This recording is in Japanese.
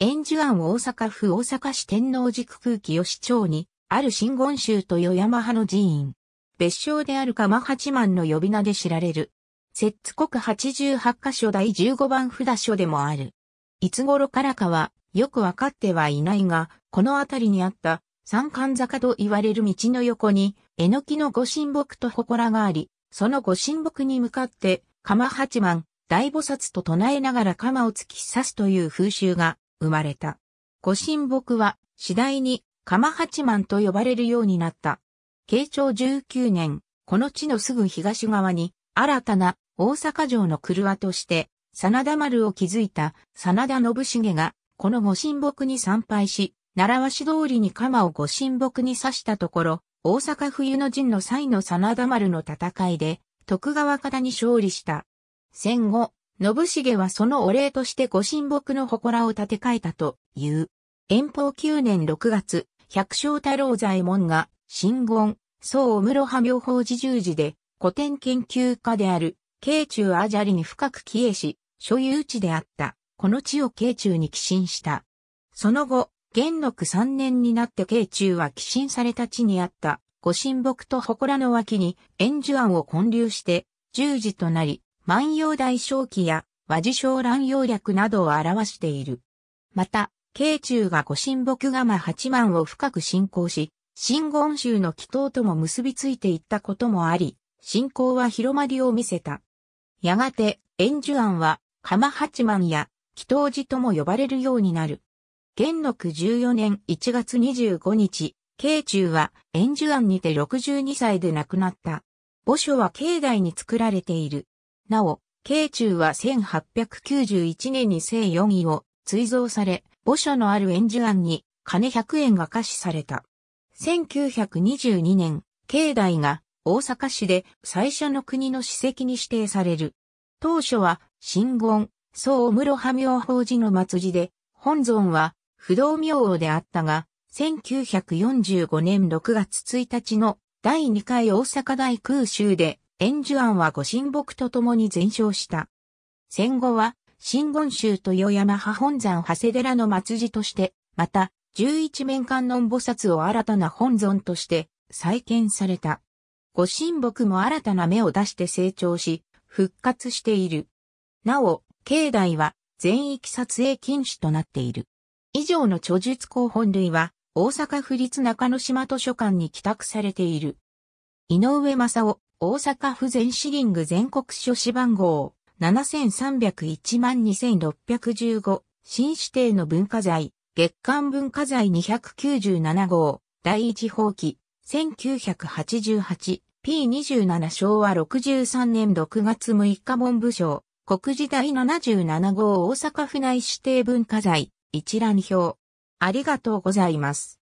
円珠庵大阪府大阪市天王寺区空気吉町に、ある真言宗と与山派の寺院。別称である鎌八幡の呼び名で知られる。摂津国八十八箇所第十五番札所でもある。いつ頃からかは、よくわかってはいないが、この辺りにあった、三冠坂と言われる道の横に、えのきの御神木と祠があり、その御神木に向かって、鎌八幡、大菩薩と唱えながら鎌を突き刺すという風習が生まれた。御神木は次第に鎌八幡と呼ばれるようになった。慶長19年、この地のすぐ東側に新たな大阪城の車として真田丸を築いた真田信繁がこの御神木に参拝し、習わし通りに鎌を御神木に刺したところ、大阪冬の陣の際の真田丸の戦いで、徳川方に勝利した。戦後、信繁はそのお礼として御神木の祠を建て替えたという。遠方9年6月、百姓太郎左衛門が、新言、宋室派妙法寺十字で、古典研究家である、慶中アジャリに深く帰依し、所有地であった、この地を慶中に寄進した。その後、元禄3年になって慶中は寄進された地にあった、御神木と祠の脇に、円珠庵を建立して、十字となり、万葉大正記や和事象乱葉略などを表している。また、慶中が御神木釜八幡を深く信仰し、真言宗の祈祷とも結びついていったこともあり、信仰は広まりを見せた。やがて、円寿庵は、釜八幡や、祈祷寺とも呼ばれるようになる。元禄14年1月25日、慶中は、円寿庵にて62歳で亡くなった。墓所は境内に作られている。なお、慶中は1891年に正4位を追贈され、墓所のある円寿庵に金100円が貸しされた。1922年、京大が大阪市で最初の国の史跡に指定される。当初は、新言、総室派明法寺の末寺で、本尊は不動明王であったが、1945年6月1日の第2回大阪大空襲でエンジュアンは御神木と共に全焼した。戦後は、新言宗豊山派本山長谷寺の末寺として、また、十一面観音菩薩を新たな本尊として再建された。御神木も新たな芽を出して成長し、復活している。なお、境内は全域撮影禁止となっている。以上の著述校本類は、大阪府立中之島図書館に寄託されている。井上正夫、大阪府全市リング全国書士番号73012615新指定の文化財月間文化財297号第一法規 1988P27 昭和63年6月6日文部省国時代77号大阪府内指定文化財一覧表ありがとうございます。